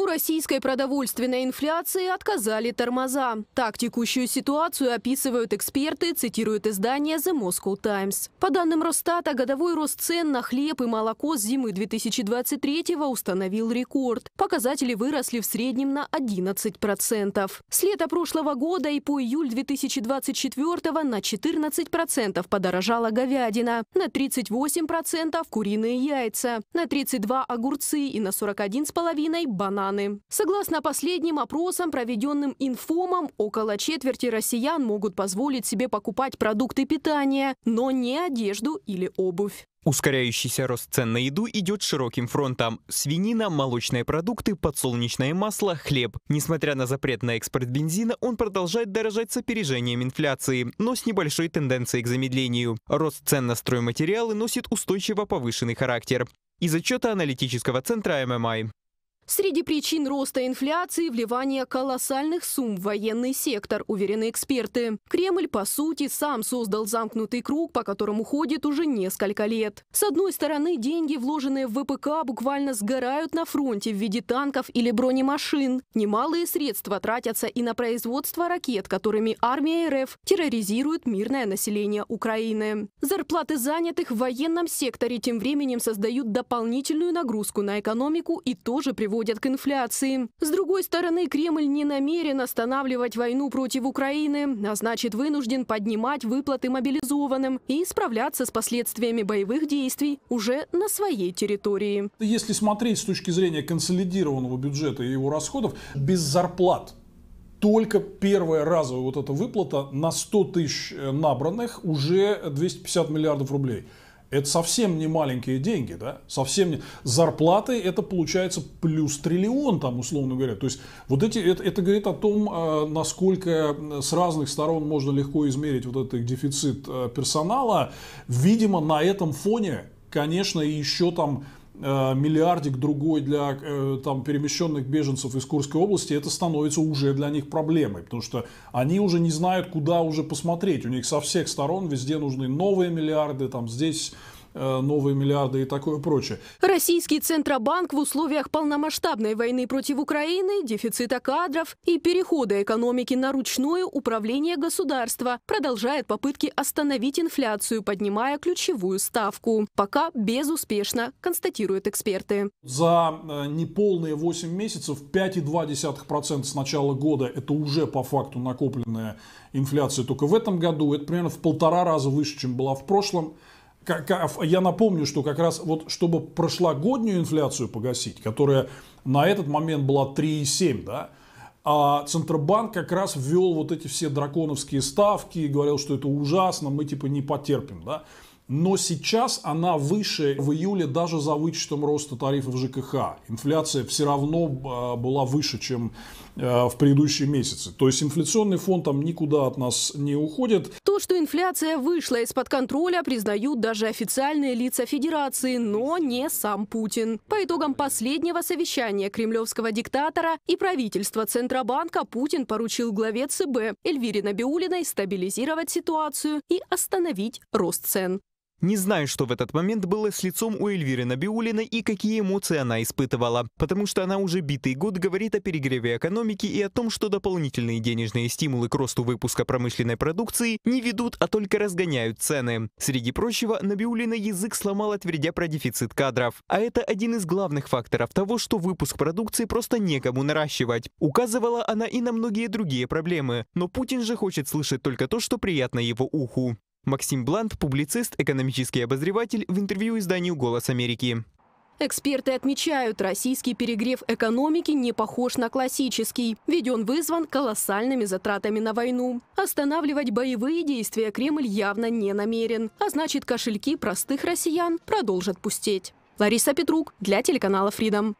У российской продовольственной инфляции отказали тормоза. Так текущую ситуацию описывают эксперты, цитируют издание The Moscow Times. По данным Росстата, годовой рост цен на хлеб и молоко с зимы 2023-го установил рекорд. Показатели выросли в среднем на 11%. С лета прошлого года и по июль 2024 на 14% подорожала говядина, на 38% куриные яйца, на 32% огурцы и на 41,5% банан страны. Согласно последним опросам, проведенным инфомом, около четверти россиян могут позволить себе покупать продукты питания, но не одежду или обувь. Ускоряющийся рост цен на еду идет широким фронтом. Свинина, молочные продукты, подсолнечное масло, хлеб. Несмотря на запрет на экспорт бензина, он продолжает дорожать с опережением инфляции, но с небольшой тенденцией к замедлению. Рост цен на стройматериалы носит устойчиво повышенный характер. Из отчета аналитического центра ММИ. Среди причин роста инфляции – вливание колоссальных сумм в военный сектор, уверены эксперты. Кремль, по сути, сам создал замкнутый круг, по которому ходит уже несколько лет. С одной стороны, деньги, вложенные в ВПК, буквально сгорают на фронте в виде танков или бронемашин. Немалые средства тратятся и на производство ракет, которыми армия РФ терроризирует мирное население Украины. Зарплаты занятых в военном секторе тем временем создают дополнительную нагрузку на экономику и тоже приводят приводят к инфляции. С другой стороны, Кремль не намерен останавливать войну против Украины, а значит вынужден поднимать выплаты мобилизованным и справляться с последствиями боевых действий уже на своей территории. Если смотреть с точки зрения консолидированного бюджета и его расходов, без зарплат только первая разовая вот эта выплата на 100 тысяч набранных уже 250 миллиардов рублей. Это совсем не маленькие деньги, да? Совсем не... Зарплаты это получается плюс триллион там, условно говоря. То есть вот эти, это, это говорит о том, а, насколько с разных сторон можно легко измерить вот этот дефицит э, персонала. Видимо, на этом фоне, конечно, еще там Э, миллиардик другой для э, там, перемещенных беженцев из Курской области, это становится уже для них проблемой, потому что они уже не знают, куда уже посмотреть. У них со всех сторон везде нужны новые миллиарды, там здесь Э, новые миллиарды и такое прочее. Российский Центробанк в условиях полномасштабной войны против Украины, дефицита кадров и перехода экономики на ручное управление государства продолжает попытки остановить инфляцию, поднимая ключевую ставку. Пока безуспешно, констатируют эксперты. За э, неполные 8 месяцев 5,2% с начала года – это уже по факту накопленная инфляция только в этом году. Это примерно в полтора раза выше, чем была в прошлом я напомню, что как раз вот чтобы прошлогоднюю инфляцию погасить, которая на этот момент была 3,7, да, а Центробанк как раз ввел вот эти все драконовские ставки и говорил, что это ужасно, мы типа не потерпим, да но сейчас она выше в июле даже за вычетом роста тарифов ЖКХ. Инфляция все равно а, была выше, чем а, в предыдущие месяцы. То есть инфляционный фон там никуда от нас не уходит. То, что инфляция вышла из-под контроля, признают даже официальные лица Федерации, но не сам Путин. По итогам последнего совещания кремлевского диктатора и правительства Центробанка Путин поручил главе ЦБ Эльвире Набиулиной стабилизировать ситуацию и остановить рост цен. Не знаю, что в этот момент было с лицом у Эльвиры Набиулиной и какие эмоции она испытывала, потому что она уже битый год говорит о перегреве экономики и о том, что дополнительные денежные стимулы к росту выпуска промышленной продукции не ведут, а только разгоняют цены. Среди прочего, Набиулина язык сломала, твердя про дефицит кадров. А это один из главных факторов того, что выпуск продукции просто некому наращивать. Указывала она и на многие другие проблемы, но Путин же хочет слышать только то, что приятно его уху. Максим Блант, публицист, экономический обозреватель, в интервью изданию «Голос Америки». Эксперты отмечают, российский перегрев экономики не похож на классический, ведь он вызван колоссальными затратами на войну. Останавливать боевые действия Кремль явно не намерен, а значит кошельки простых россиян продолжат пустеть. Лариса Петрук для телеканала Freedom.